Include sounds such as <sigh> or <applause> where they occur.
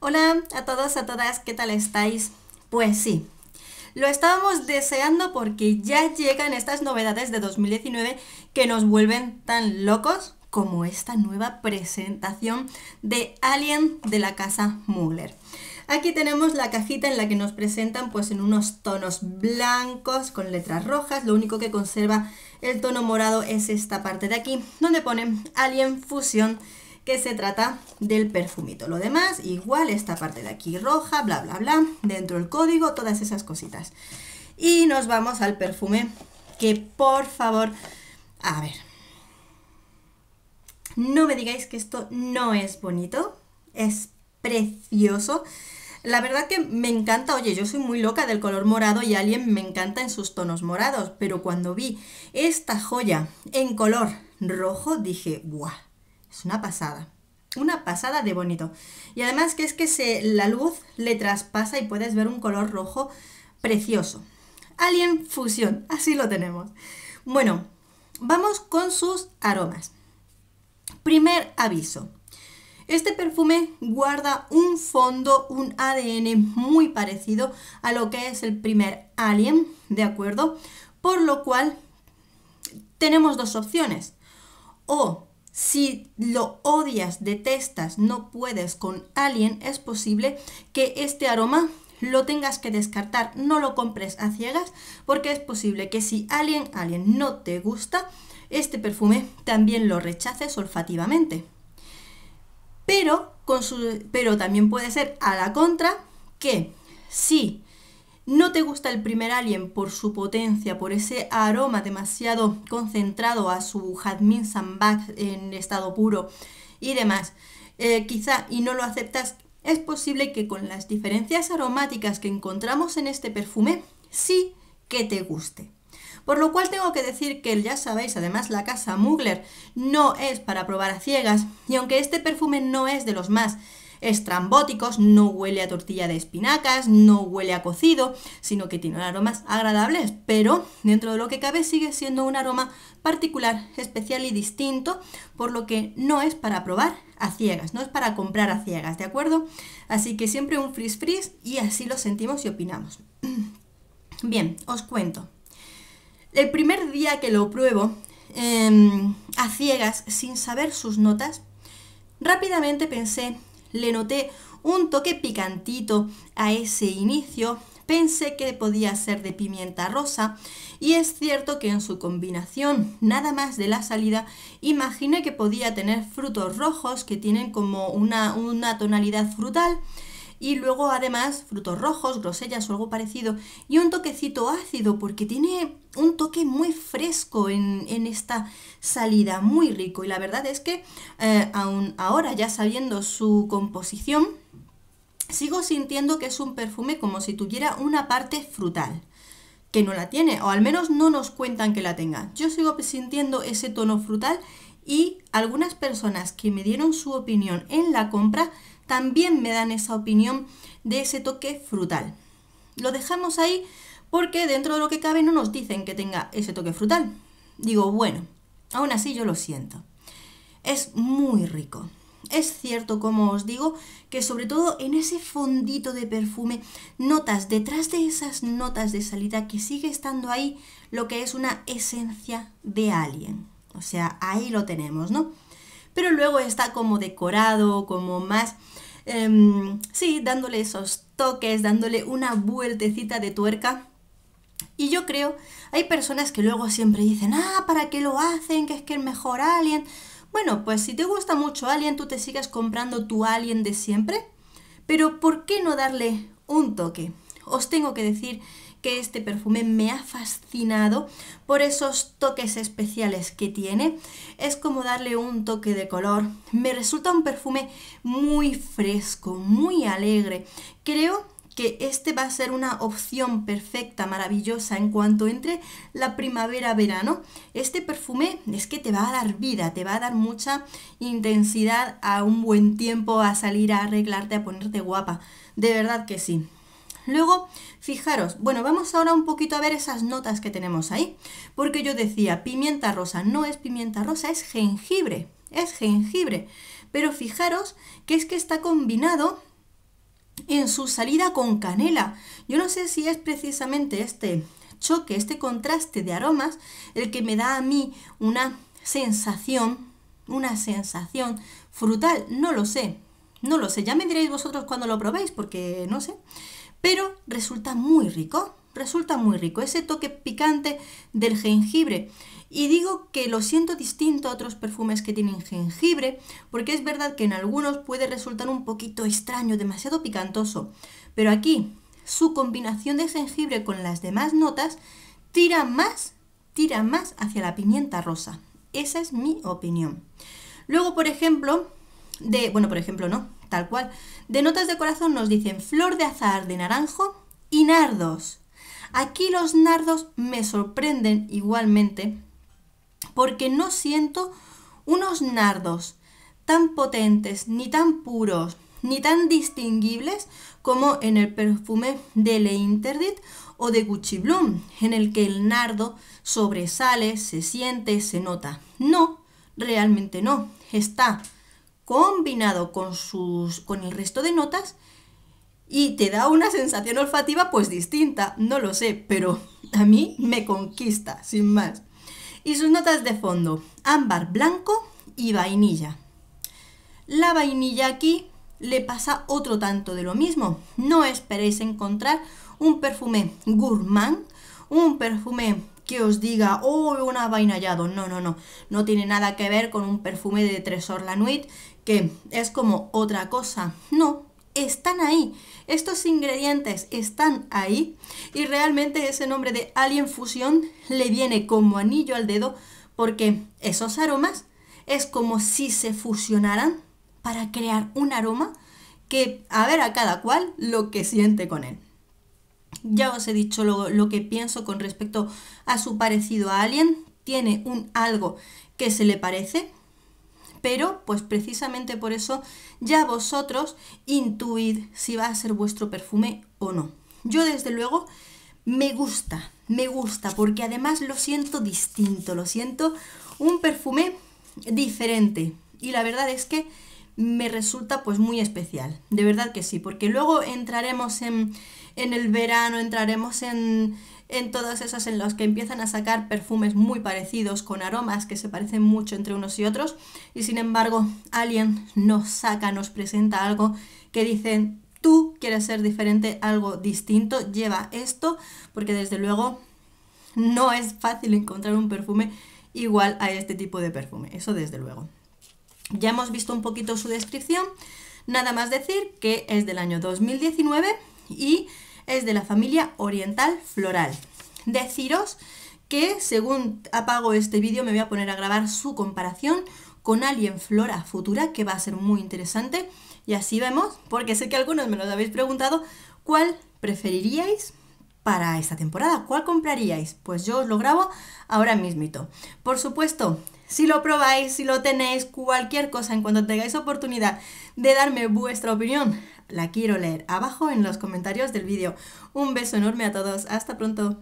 Hola a todos, a todas, ¿qué tal estáis? Pues sí, lo estábamos deseando porque ya llegan estas novedades de 2019 que nos vuelven tan locos como esta nueva presentación de Alien de la casa Muller. Aquí tenemos la cajita en la que nos presentan pues en unos tonos blancos con letras rojas, lo único que conserva el tono morado es esta parte de aquí, donde ponen Alien Fusión que se trata del perfumito. Lo demás, igual, esta parte de aquí roja, bla, bla, bla, dentro el código, todas esas cositas. Y nos vamos al perfume que, por favor, a ver, no me digáis que esto no es bonito, es precioso. La verdad que me encanta, oye, yo soy muy loca del color morado y alguien me encanta en sus tonos morados, pero cuando vi esta joya en color rojo dije, ¡guau! Es una pasada. Una pasada de bonito. Y además que es que se, la luz le traspasa y puedes ver un color rojo precioso. Alien Fusión, así lo tenemos. Bueno, vamos con sus aromas. Primer aviso. Este perfume guarda un fondo, un ADN muy parecido a lo que es el primer Alien, ¿de acuerdo? Por lo cual tenemos dos opciones. O si lo odias, detestas, no puedes con alguien, es posible que este aroma lo tengas que descartar, no lo compres a ciegas, porque es posible que si alguien, alguien no te gusta, este perfume también lo rechaces olfativamente. Pero, con su, pero también puede ser a la contra que si no te gusta el primer alien por su potencia, por ese aroma demasiado concentrado a su jazmín sambac en estado puro y demás, eh, quizá y no lo aceptas, es posible que con las diferencias aromáticas que encontramos en este perfume, sí que te guste. Por lo cual tengo que decir que ya sabéis, además la casa Mugler no es para probar a ciegas, y aunque este perfume no es de los más estrambóticos, no huele a tortilla de espinacas, no huele a cocido, sino que tiene aromas agradables, pero dentro de lo que cabe sigue siendo un aroma particular, especial y distinto, por lo que no es para probar a ciegas, no es para comprar a ciegas, ¿de acuerdo? Así que siempre un frizz frizz y así lo sentimos y opinamos. <clears throat> Bien, os cuento. El primer día que lo pruebo, em, a ciegas, sin saber sus notas, rápidamente pensé le noté un toque picantito a ese inicio, pensé que podía ser de pimienta rosa y es cierto que en su combinación nada más de la salida imaginé que podía tener frutos rojos que tienen como una, una tonalidad frutal y luego además frutos rojos, grosellas o algo parecido y un toquecito ácido porque tiene un toque muy fresco en, esta salida, muy rico y la verdad es que eh, aún ahora ya sabiendo su composición, sigo sintiendo que es un perfume como si tuviera una parte frutal que no la tiene, o al menos no nos cuentan que la tenga. Yo sigo sintiendo ese tono frutal y algunas personas que me dieron su opinión en la compra también me dan esa opinión de ese toque frutal. Lo dejamos ahí porque dentro de lo que cabe no nos dicen que tenga ese toque frutal. Digo, bueno, aún así yo lo siento. Es muy rico. Es cierto, como os digo, que sobre todo en ese fondito de perfume, notas detrás de esas notas de salida que sigue estando ahí lo que es una esencia de alguien O sea, ahí lo tenemos, ¿no? pero luego está como decorado, como más, em, sí, dándole esos toques, dándole una vueltecita de tuerca. Y yo creo, hay personas que luego siempre dicen, ah, ¿para qué lo hacen? Que es que el mejor alien. Bueno, pues si te gusta mucho Alien, tú te sigues comprando tu Alien de siempre, pero ¿por qué no darle un toque? os tengo que decir que este perfume me ha fascinado por esos toques especiales que tiene. Es como darle un toque de color. Me resulta un perfume muy fresco, muy alegre. Creo que este va a ser una opción perfecta, maravillosa en cuanto entre la primavera-verano. Este perfume es que te va a dar vida, te va a dar mucha intensidad a un buen tiempo, a salir a arreglarte, a ponerte guapa. De verdad que sí. Luego, fijaros, bueno, vamos ahora un poquito a ver esas notas que tenemos ahí, porque yo decía, pimienta rosa no es pimienta rosa, es jengibre, es jengibre. Pero fijaros que es que está combinado en su salida con canela. Yo no sé si es precisamente este choque, este contraste de aromas, el que me da a mí una sensación, una sensación frutal, no lo sé, no lo sé, ya me diréis vosotros cuando lo probéis, porque no sé pero resulta muy rico, resulta muy rico, ese toque picante del jengibre. Y digo que lo siento distinto a otros perfumes que tienen jengibre, porque es verdad que en algunos puede resultar un poquito extraño, demasiado picantoso, pero aquí su combinación de jengibre con las demás notas tira más, tira más hacia la pimienta rosa. Esa es mi opinión. Luego, por ejemplo, de, bueno, por ejemplo, no, tal cual. De notas de corazón nos dicen flor de azahar de naranjo y nardos. Aquí los nardos me sorprenden igualmente porque no siento unos nardos tan potentes, ni tan puros, ni tan distinguibles como en el perfume de Le Interdit o de Gucci Bloom, en el que el nardo sobresale, se siente, se nota. No, realmente no. Está combinado con, sus, con el resto de notas y te da una sensación olfativa pues distinta, no lo sé, pero a mí me conquista, sin más. Y sus notas de fondo, ámbar blanco y vainilla. La vainilla aquí le pasa otro tanto de lo mismo. No esperéis encontrar un perfume gourmand, un perfume que os diga, oh, un avainallado. No, no, no. No tiene nada que ver con un perfume de Tresor Lanuit que es como otra cosa. No, están ahí. Estos ingredientes están ahí y realmente ese nombre de Alien Fusión le viene como anillo al dedo porque esos aromas es como si se fusionaran para crear un aroma que a ver a cada cual lo que siente con él. Ya os he dicho lo, lo que pienso con respecto a su parecido a Alien. Tiene un algo que se le parece, pero, pues precisamente por eso, ya vosotros intuid si va a ser vuestro perfume o no. Yo desde luego me gusta, me gusta, porque además lo siento distinto, lo siento un perfume diferente. Y la verdad es que me resulta pues muy especial, de verdad que sí, porque luego entraremos en, en el verano, entraremos en, en todas esas en las que empiezan a sacar perfumes muy parecidos, con aromas que se parecen mucho entre unos y otros, y sin embargo alguien nos saca, nos presenta algo que dicen, tú quieres ser diferente, algo distinto, lleva esto, porque desde luego no es fácil encontrar un perfume igual a este tipo de perfume, eso desde luego. Ya hemos visto un poquito su descripción, nada más decir que es del año 2019 y es de la familia oriental floral. Deciros que según apago este vídeo me voy a poner a grabar su comparación con Alien Flora Futura, que va a ser muy interesante. Y así vemos, porque sé que algunos me lo habéis preguntado, ¿cuál preferiríais para esta temporada? ¿Cuál compraríais? Pues yo os lo grabo ahora mismito. Por supuesto, si lo probáis, si lo tenéis, cualquier cosa, en cuanto tengáis oportunidad de darme vuestra opinión la quiero leer abajo en los comentarios del vídeo. Un beso enorme a todos. Hasta pronto.